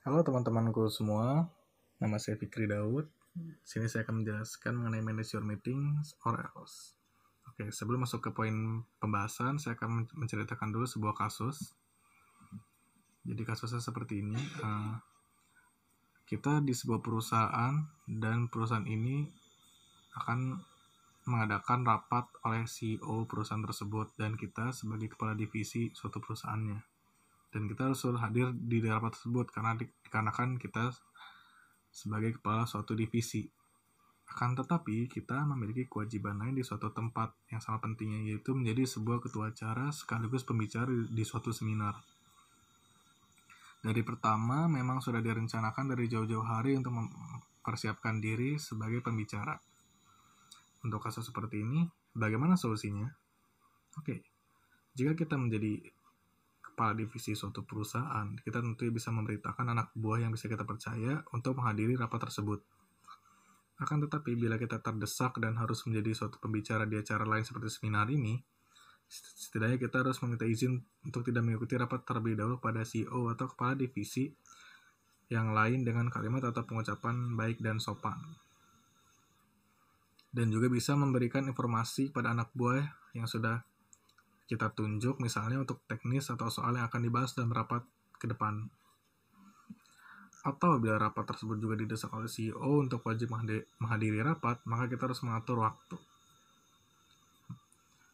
Halo teman-temanku semua, nama saya Fikri Daud. Sini saya akan menjelaskan mengenai manage your meeting or else. Oke, sebelum masuk ke poin pembahasan, saya akan menceritakan dulu sebuah kasus. Jadi kasusnya seperti ini. Eh, kita di sebuah perusahaan dan perusahaan ini akan mengadakan rapat oleh CEO perusahaan tersebut dan kita sebagai kepala divisi suatu perusahaannya dan kita harus selalu hadir di daerah tersebut karena dikarenakan kita sebagai kepala suatu divisi. Akan tetapi, kita memiliki kewajiban lain di suatu tempat yang sama pentingnya, yaitu menjadi sebuah ketua acara sekaligus pembicara di suatu seminar. Dari pertama, memang sudah direncanakan dari jauh-jauh hari untuk mempersiapkan diri sebagai pembicara. Untuk kasus seperti ini, bagaimana solusinya? Oke, jika kita menjadi kepala divisi suatu perusahaan, kita tentu bisa memberitakan anak buah yang bisa kita percaya untuk menghadiri rapat tersebut. Akan tetapi, bila kita terdesak dan harus menjadi suatu pembicara di acara lain seperti seminar ini, setidaknya kita harus meminta izin untuk tidak mengikuti rapat terlebih dahulu pada CEO atau kepala divisi yang lain dengan kalimat atau pengucapan baik dan sopan. Dan juga bisa memberikan informasi pada anak buah yang sudah kita tunjuk misalnya untuk teknis atau soal yang akan dibahas dalam rapat ke depan. Atau bila rapat tersebut juga didesak oleh CEO untuk wajib menghadiri rapat, maka kita harus mengatur waktu.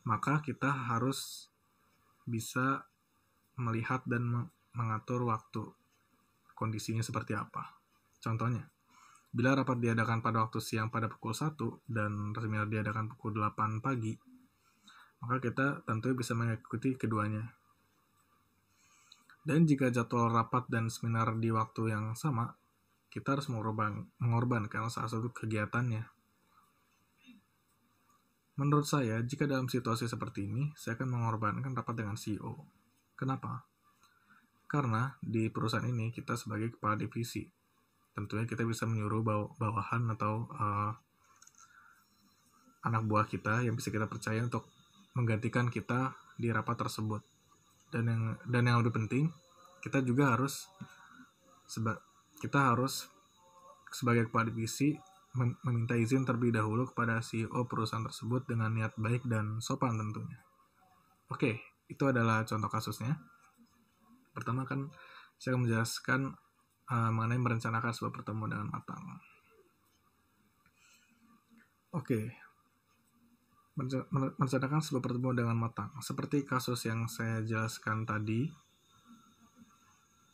Maka kita harus bisa melihat dan mengatur waktu kondisinya seperti apa. Contohnya, bila rapat diadakan pada waktu siang pada pukul 1 dan seminar diadakan pukul 8 pagi, maka kita tentunya bisa mengikuti keduanya. Dan jika jadwal rapat dan seminar di waktu yang sama, kita harus mengorbankan salah satu kegiatannya. Menurut saya, jika dalam situasi seperti ini, saya akan mengorbankan rapat dengan CEO. Kenapa? Karena di perusahaan ini kita sebagai kepala divisi, tentunya kita bisa menyuruh bawahan atau uh, anak buah kita yang bisa kita percaya untuk menggantikan kita di rapat tersebut dan yang dan yang lebih penting kita juga harus seba, kita harus sebagai kepala divisi meminta izin terlebih dahulu kepada CEO perusahaan tersebut dengan niat baik dan sopan tentunya. Oke, itu adalah contoh kasusnya. Pertama kan saya akan menjelaskan uh, mengenai merencanakan sebuah pertemuan dengan matang. Oke, merencanakan sebuah pertemuan dengan matang. Seperti kasus yang saya jelaskan tadi,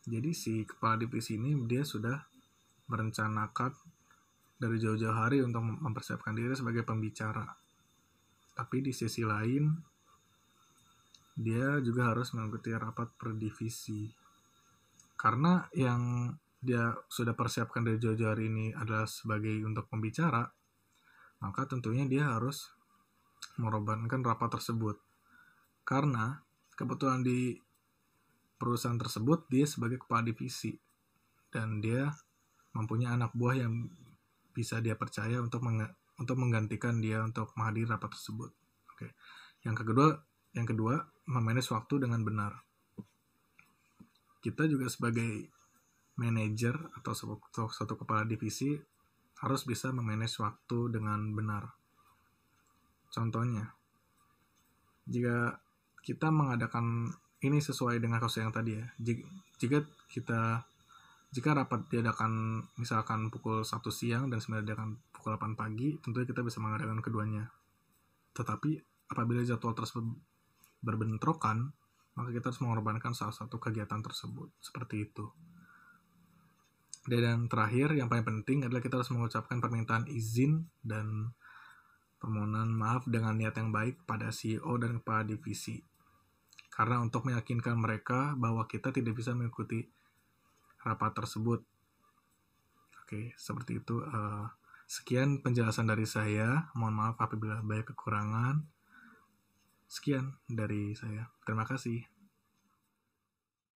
jadi si kepala divisi ini dia sudah merencanakan dari jauh-jauh hari untuk mempersiapkan diri sebagai pembicara. Tapi di sisi lain, dia juga harus mengikuti rapat per divisi. Karena yang dia sudah persiapkan dari jauh-jauh hari ini adalah sebagai untuk pembicara, maka tentunya dia harus mengorbankan rapat tersebut. Karena kebetulan di perusahaan tersebut dia sebagai kepala divisi dan dia mempunyai anak buah yang bisa dia percaya untuk meng untuk menggantikan dia untuk menghadiri rapat tersebut. Oke. Yang kedua, yang kedua memanage waktu dengan benar. Kita juga sebagai manajer atau suatu kepala divisi harus bisa memanage waktu dengan benar. Contohnya, jika kita mengadakan ini sesuai dengan kasus yang tadi ya. Jika kita jika rapat diadakan misalkan pukul 1 siang dan sebenarnya diadakan pukul 8 pagi, tentunya kita bisa mengadakan keduanya. Tetapi apabila jadwal tersebut berbentrokan, maka kita harus mengorbankan salah satu kegiatan tersebut. Seperti itu. Dan yang terakhir, yang paling penting adalah kita harus mengucapkan permintaan izin dan permohonan maaf dengan niat yang baik pada CEO dan kepala divisi. Karena untuk meyakinkan mereka bahwa kita tidak bisa mengikuti rapat tersebut. Oke, seperti itu. Eh, sekian penjelasan dari saya. Mohon maaf apabila banyak kekurangan. Sekian dari saya. Terima kasih.